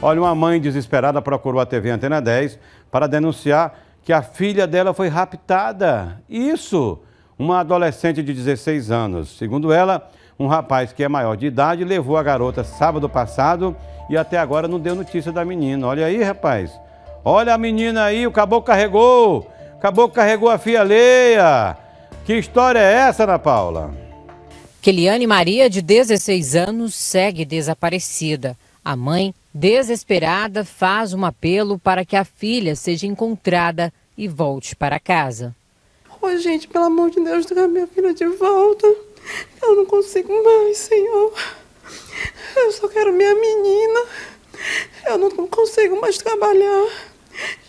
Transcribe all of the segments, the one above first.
Olha, uma mãe desesperada procurou a TV Antena 10 para denunciar que a filha dela foi raptada. Isso, uma adolescente de 16 anos. Segundo ela, um rapaz que é maior de idade levou a garota sábado passado e até agora não deu notícia da menina. Olha aí, rapaz. Olha a menina aí, o caboclo carregou. O caboclo carregou a filha alheia. Que história é essa, Ana Paula? Keliane Maria, de 16 anos, segue desaparecida. A mãe, desesperada, faz um apelo para que a filha seja encontrada e volte para casa. Oi gente, pelo amor de Deus, traga minha filha de volta. Eu não consigo mais, Senhor. Eu só quero minha menina. Eu não consigo mais trabalhar.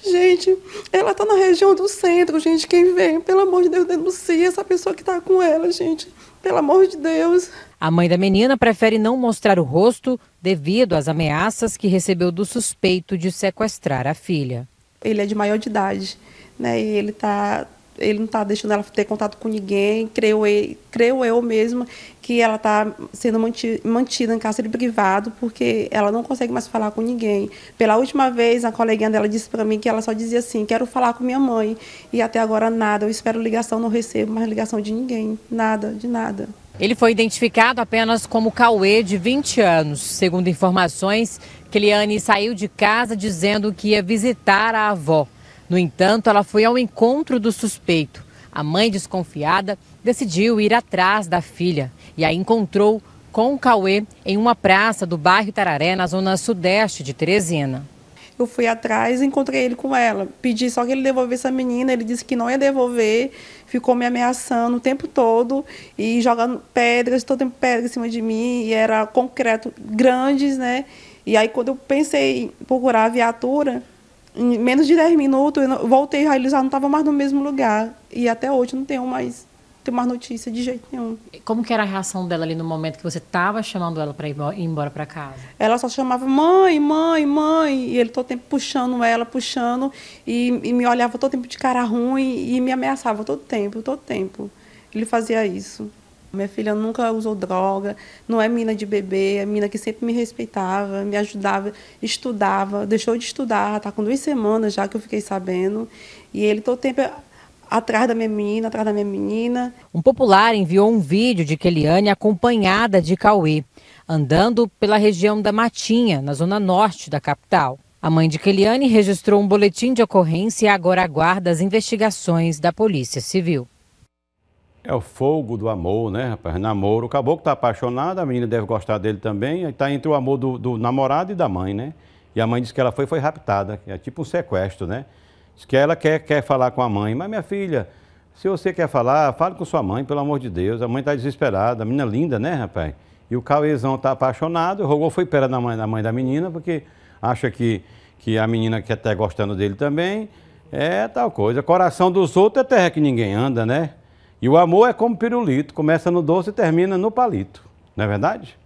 Gente, ela tá na região do centro, gente. Quem vem, pelo amor de Deus, denuncia essa pessoa que tá com ela, gente. Pelo amor de Deus. A mãe da menina prefere não mostrar o rosto devido às ameaças que recebeu do suspeito de sequestrar a filha. Ele é de maior de idade, né? E ele tá ele não está deixando ela ter contato com ninguém, creio, creio eu mesma que ela está sendo mantida, em cárcere privado porque ela não consegue mais falar com ninguém. Pela última vez, a coleguinha dela disse para mim que ela só dizia assim: quero falar com minha mãe. E até agora nada, eu espero ligação, não recebo mais ligação de ninguém. Nada, de nada. Ele foi identificado apenas como Cauê, de 20 anos. Segundo informações, Cleane saiu de casa dizendo que ia visitar a avó. No entanto, ela foi ao encontro do suspeito. A mãe desconfiada decidiu ir atrás da filha e a encontrou com o Cauê em uma praça do bairro Tararé, na zona sudeste de Teresina. Eu fui atrás, e encontrei ele com ela. Pedi só que ele devolvesse a menina, ele disse que não ia devolver, ficou me ameaçando o tempo todo e jogando pedras, todo tempo pedras em cima de mim, e era concreto grandes, né? E aí quando eu pensei em procurar a viatura, em menos de 10 minutos, eu voltei a realizar, não estava mais no mesmo lugar. E até hoje não tenho mais ter mais notícia de jeito nenhum. Como que era a reação dela ali no momento que você estava chamando ela para ir embora para casa? Ela só chamava mãe, mãe, mãe, e ele todo tempo puxando ela, puxando e, e, me olhava todo tempo de cara ruim e me ameaçava todo tempo, todo tempo. Ele fazia isso. Minha filha nunca usou droga, não é mina de bebê, é mina que sempre me respeitava, me ajudava, estudava, deixou de estudar, está com duas semanas já que eu fiquei sabendo. E ele todo tempo atrás da minha menina, atrás da minha menina. Um popular enviou um vídeo de Keliane acompanhada de Cauê, andando pela região da Matinha, na zona norte da capital. A mãe de Keliane registrou um boletim de ocorrência e agora aguarda as investigações da Polícia Civil. É o fogo do amor, né, rapaz? Namoro. O caboclo tá apaixonado, a menina deve gostar dele também. Aí tá entre o amor do, do, namorado e da mãe, né? E a mãe disse que ela foi foi raptada. É tipo um sequestro, né? Diz que ela quer, quer falar com a mãe. Mas, minha filha, se você quer falar, fale com sua mãe, pelo amor de Deus. A mãe tá desesperada. A menina linda, né, rapaz? E o cauêzão tá apaixonado, rogou foi pera na mãe, na mãe da menina, porque acha que, que a menina quer estar tá gostando dele também. É tal coisa. Coração dos outros é terra que ninguém anda, né? E o amor é como pirulito, começa no doce e termina no palito, não é verdade?